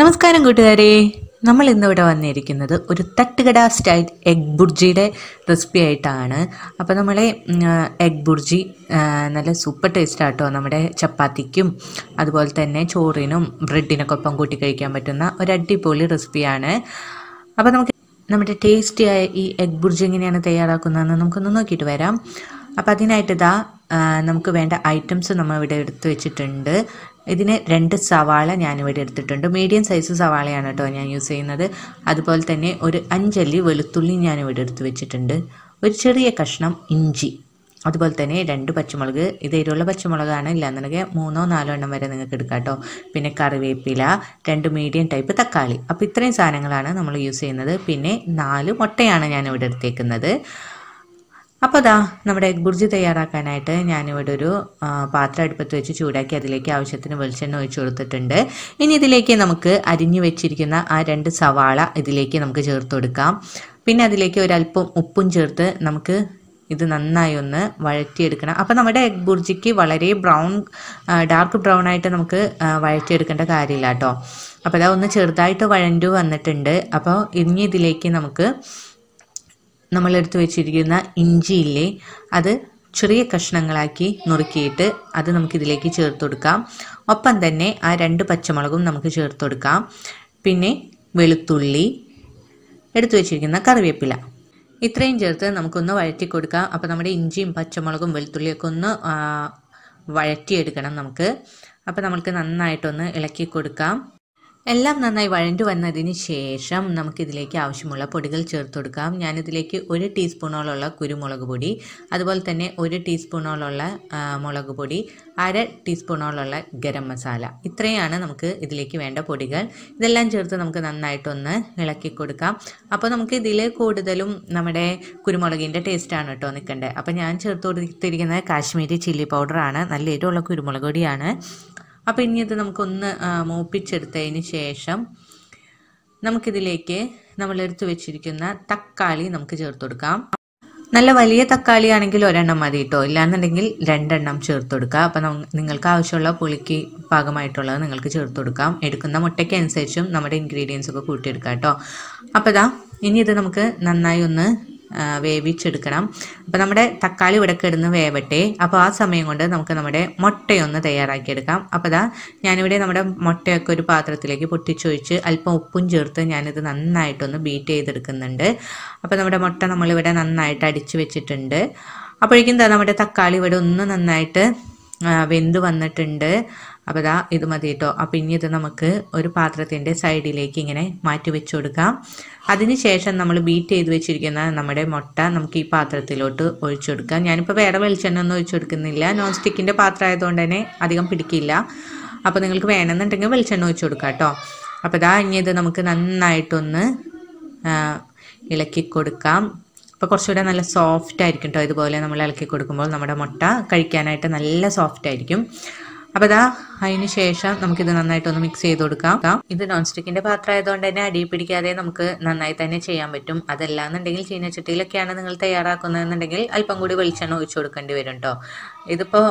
നമസ്കാരം കൂട്ടുകാരെ നമ്മൾ ഇന്നിവിടെ വന്നിരിക്കുന്നത് ഒരു തട്ടുകട സ്റ്റൈൽ എഗ് ബുർജിയുടെ റെസിപ്പി ആയിട്ടാണ് അപ്പോൾ നമ്മൾ എഗ് ബുർജി നല്ല സൂപ്പർ ടേസ്റ്റ് ആട്ടോ നമ്മുടെ ചപ്പാത്തിക്കും അതുപോലെ തന്നെ ചോറിനും ബ്രെഡിനൊക്കെ ഒപ്പം കൂട്ടി കഴിക്കാൻ പറ്റുന്ന ഒരു അടിപൊളി റെസിപ്പിയാണ് അപ്പോൾ നമുക്ക് നമ്മുടെ ടേസ്റ്റിയായ ഈ എഗ് ബുർജി എങ്ങനെയാണ് തയ്യാറാക്കുന്നതെന്ന് നമുക്കൊന്ന് നോക്കിയിട്ട് വരാം അപ്പോൾ അതിനായിട്ട് ഇതാ നമുക്ക് വേണ്ട ഐറ്റംസ് നമ്മൾ ഇവിടെ എടുത്തു വെച്ചിട്ടുണ്ട് ഇതിന് രണ്ട് സവാള ഞാനിവിടെ എടുത്തിട്ടുണ്ട് മീഡിയം സൈസ് സവാളയാണ് കേട്ടോ ഞാൻ യൂസ് ചെയ്യുന്നത് അതുപോലെ തന്നെ ഒരു അഞ്ചല്ലി വെളുത്തുള്ളി ഞാനിവിടെ എടുത്ത് വെച്ചിട്ടുണ്ട് ഒരു ചെറിയ കഷ്ണം ഇഞ്ചി അതുപോലെ തന്നെ രണ്ട് പച്ചമുളക് ഇത് എരിവുള്ള പച്ചമുളകാണ് ഇല്ലാന്നുണ്ടെങ്കിൽ മൂന്നോ നാലോ എണ്ണം വരെ നിങ്ങൾക്ക് എടുക്കാം കേട്ടോ പിന്നെ കറിവേപ്പില രണ്ട് മീഡിയം ടൈപ്പ് തക്കാളി അപ്പോൾ ഇത്രയും സാധനങ്ങളാണ് നമ്മൾ യൂസ് ചെയ്യുന്നത് പിന്നെ നാല് മുട്ടയാണ് ഞാനിവിടെ എടുത്തേക്കുന്നത് അപ്പോൾ ദാ നമ്മുടെ എഗ് ബുർജി തയ്യാറാക്കാനായിട്ട് ഞാനിവിടെ ഒരു പാത്രം അടുപ്പത്ത് വെച്ച് ചൂടാക്കി അതിലേക്ക് ആവശ്യത്തിന് വെളിച്ചെണ്ണ ഒഴിച്ചു കൊടുത്തിട്ടുണ്ട് ഇനി ഇതിലേക്ക് നമുക്ക് അരിഞ്ഞു വെച്ചിരിക്കുന്ന ആ രണ്ട് സവാള ഇതിലേക്ക് നമുക്ക് ചേർത്ത് കൊടുക്കാം പിന്നെ അതിലേക്ക് ഒരല്പം ഉപ്പും ചേർത്ത് നമുക്ക് ഇത് നന്നായി ഒന്ന് വഴറ്റിയെടുക്കണം അപ്പോൾ നമ്മുടെ എഗ് ബുർജിക്ക് വളരെ ബ്രൗൺ ഡാർക്ക് ബ്രൗൺ ആയിട്ട് നമുക്ക് വഴറ്റിയെടുക്കേണ്ട കാര്യമില്ല കേട്ടോ അപ്പോൾ അതാ ഒന്ന് ചെറുതായിട്ട് വഴണ്ടു വന്നിട്ടുണ്ട് അപ്പോൾ ഇനി ഇതിലേക്ക് നമുക്ക് നമ്മളെടുത്ത് വെച്ചിരിക്കുന്ന ഇഞ്ചിയില്ലേ അത് ചെറിയ കഷ്ണങ്ങളാക്കി നുറുക്കിയിട്ട് അത് നമുക്കിതിലേക്ക് ചേർത്ത് കൊടുക്കാം ഒപ്പം തന്നെ ആ രണ്ട് പച്ചമുളകും നമുക്ക് ചേർത്ത് കൊടുക്കാം പിന്നെ വെളുത്തുള്ളി എടുത്തു വെച്ചിരിക്കുന്ന കറിവേപ്പില ഇത്രയും ചേർത്ത് നമുക്കൊന്ന് വഴറ്റി കൊടുക്കാം അപ്പോൾ നമ്മുടെ ഇഞ്ചിയും പച്ചമുളകും വെളുത്തുള്ളിയൊക്കെ ഒന്ന് വഴറ്റിയെടുക്കണം നമുക്ക് അപ്പോൾ നമുക്ക് നന്നായിട്ടൊന്ന് ഇളക്കി കൊടുക്കാം എല്ലാം നന്നായി വഴണ്ടു വന്നതിന് ശേഷം നമുക്കിതിലേക്ക് ആവശ്യമുള്ള പൊടികൾ ചേർത്ത് കൊടുക്കാം ഞാനിതിലേക്ക് ഒരു ടീസ്പൂണോളമുള്ള കുരുമുളക് പൊടി അതുപോലെ തന്നെ ഒരു ടീസ്പൂണോളമുള്ള മുളക് പൊടി അര ടീസ്പൂണോളമുള്ള ഗരം മസാല ഇത്രയാണ് നമുക്ക് ഇതിലേക്ക് വേണ്ട പൊടികൾ ഇതെല്ലാം ചേർത്ത് നമുക്ക് നന്നായിട്ടൊന്ന് ഇളക്കി കൊടുക്കാം അപ്പോൾ നമുക്ക് ഇതിൽ കൂടുതലും നമ്മുടെ കുരുമുളകിൻ്റെ ടേസ്റ്റാണ് കേട്ടോ നിൽക്കേണ്ടത് അപ്പോൾ ഞാൻ ചേർത്ത് കൊടുത്തിരിക്കുന്നത് കാശ്മീരി ചില്ലി പൗഡറാണ് നല്ല എരിവുള്ള കുരുമുളക് പൊടിയാണ് അപ്പോൾ ഇനി ഇത് നമുക്കൊന്ന് മൂപ്പിച്ചെടുത്തതിന് ശേഷം നമുക്കിതിലേക്ക് നമ്മൾ എടുത്തു വെച്ചിരിക്കുന്ന തക്കാളി നമുക്ക് ചേർത്ത് കൊടുക്കാം നല്ല വലിയ തക്കാളി ആണെങ്കിൽ ഒരെണ്ണം മതി കേട്ടോ ഇല്ലാന്നുണ്ടെങ്കിൽ രണ്ടെണ്ണം ചേർത്ത് കൊടുക്കുക അപ്പം നിങ്ങൾക്ക് ആവശ്യമുള്ള പുളിക്ക് പാകമായിട്ടുള്ളത് നിങ്ങൾക്ക് ചേർത്ത് കൊടുക്കാം എടുക്കുന്ന മുട്ടയ്ക്ക് അനുസരിച്ചും നമ്മുടെ ഇൻഗ്രീഡിയൻസ് ഒക്കെ കൂട്ടിയെടുക്കാം കേട്ടോ അപ്പോൾ ഇതാ ഇനി ഇത് നമുക്ക് നന്നായി ഒന്ന് വേവിച്ചെടുക്കണം അപ്പോൾ നമ്മുടെ തക്കാളി ഇവിടെ കിടന്ന് വേവട്ടെ അപ്പോൾ ആ സമയം കൊണ്ട് നമുക്ക് നമ്മുടെ മുട്ടയൊന്ന് തയ്യാറാക്കിയെടുക്കാം അപ്പോൾ അതാ ഞാനിവിടെ നമ്മുടെ മുട്ടയൊക്കെ ഒരു പാത്രത്തിലേക്ക് പൊട്ടിച്ചൊഴിച്ച് അല്പം ഉപ്പും ചേർത്ത് ഞാനിത് നന്നായിട്ടൊന്ന് ബീറ്റ് ചെയ്തെടുക്കുന്നുണ്ട് അപ്പോൾ നമ്മുടെ മുട്ട നമ്മളിവിടെ നന്നായിട്ട് അടിച്ചു വെച്ചിട്ടുണ്ട് അപ്പോഴേക്കും നമ്മുടെ തക്കാളി ഇവിടെ ഒന്ന് നന്നായിട്ട് വെന്ത് വന്നിട്ടുണ്ട് അപ്പോൾ ഇതാ ഇത് മതി കേട്ടോ അപ്പോൾ ഇനി ഇത് നമുക്ക് ഒരു പാത്രത്തിൻ്റെ സൈഡിലേക്ക് ഇങ്ങനെ മാറ്റി വെച്ച് കൊടുക്കാം അതിനുശേഷം നമ്മൾ ബീറ്റ് ചെയ്ത് വെച്ചിരിക്കുന്ന നമ്മുടെ മുട്ട നമുക്ക് ഈ പാത്രത്തിലോട്ട് ഒഴിച്ചു കൊടുക്കാം ഞാനിപ്പോൾ വേറെ വെളിച്ചെണ്ണ ഒന്നും ഒഴിച്ചു കൊടുക്കുന്നില്ല നോൺ സ്റ്റിക്കിൻ്റെ പാത്രം ആയതുകൊണ്ട് തന്നെ അധികം പിടിക്കില്ല അപ്പോൾ നിങ്ങൾക്ക് വേണമെന്നുണ്ടെങ്കിൽ വെളിച്ചെണ്ണ ഒഴിച്ചു കൊടുക്കാം കേട്ടോ അപ്പോൾ ഇതാ ഇനി ഇത് നമുക്ക് നന്നായിട്ടൊന്ന് ഇളക്കി കൊടുക്കാം അപ്പോൾ കുറച്ചുകൂടെ നല്ല സോഫ്റ്റ് ആയിരിക്കും കേട്ടോ ഇതുപോലെ നമ്മൾ ഇളക്കി കൊടുക്കുമ്പോൾ നമ്മുടെ മുട്ട കഴിക്കാനായിട്ട് നല്ല സോഫ്റ്റ് ആയിരിക്കും അപ്പോൾ ഇതാ അതിന് ശേഷം നമുക്കിത് നന്നായിട്ടൊന്ന് മിക്സ് ചെയ്ത് കൊടുക്കാം ഇത് നോൺ സ്റ്റിക്കിന്റെ പാത്രം ആയതുകൊണ്ട് തന്നെ അടി പിടിക്കാതെ നമുക്ക് നന്നായി തന്നെ ചെയ്യാൻ പറ്റും അതല്ല എന്നുണ്ടെങ്കിൽ ചീനച്ചട്ടിയിലൊക്കെയാണ് നിങ്ങൾ തയ്യാറാക്കുന്നതെന്നുണ്ടെങ്കിൽ അല്പം കൂടി വെളിച്ചെണ്ണ ഒഴിച്ചു കൊടുക്കേണ്ടി വരും കേട്ടോ ഇതിപ്പോ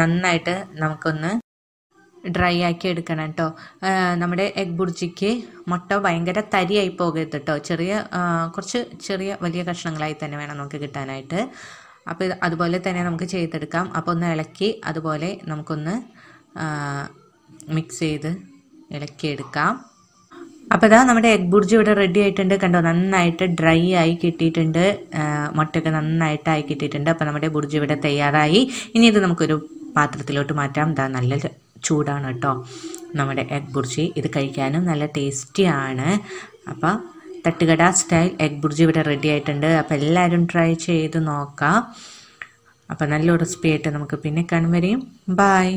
നന്നായിട്ട് നമുക്കൊന്ന് ഡ്രൈ ആക്കി എടുക്കണം കേട്ടോ നമ്മുടെ എഗ് ബുർജിക്ക് മുട്ട ഭയങ്കര തരിയായി പോകരുത് കേട്ടോ ചെറിയ കുറച്ച് ചെറിയ വലിയ കഷ്ണങ്ങളായി തന്നെ വേണം നമുക്ക് കിട്ടാനായിട്ട് അപ്പോൾ അതുപോലെ തന്നെ നമുക്ക് ചെയ്തെടുക്കാം അപ്പോൾ ഒന്ന് ഇളക്കി അതുപോലെ നമുക്കൊന്ന് മിക്സ് ചെയ്ത് ഇളക്കിയെടുക്കാം അപ്പോൾ ഇതാ നമ്മുടെ എഗ് ബുർജി ഇവിടെ റെഡി ആയിട്ടുണ്ട് കണ്ടോ നന്നായിട്ട് ഡ്രൈ ആയി കിട്ടിയിട്ടുണ്ട് മുട്ടയൊക്കെ നന്നായിട്ടായി കിട്ടിയിട്ടുണ്ട് അപ്പോൾ നമ്മുടെ ബുർജി ഇവിടെ തയ്യാറായി ഇനി ഇത് നമുക്കൊരു പാത്രത്തിലോട്ട് മാറ്റാം ഇതാ നല്ല ചൂടാണ് കേട്ടോ നമ്മുടെ എഗ് ബുർജി ഇത് കഴിക്കാനും നല്ല ടേസ്റ്റിയാണ് അപ്പോൾ തട്ടുകട സ്റ്റൈൽ എഗ് ബുർജി ഇവിടെ റെഡി ആയിട്ടുണ്ട് അപ്പോൾ എല്ലാവരും ട്രൈ ചെയ്ത് നോക്കാം അപ്പോൾ നല്ലൊരു റെസിപ്പി ആയിട്ട് നമുക്ക് പിന്നെ കാണും വരെയും ബായ്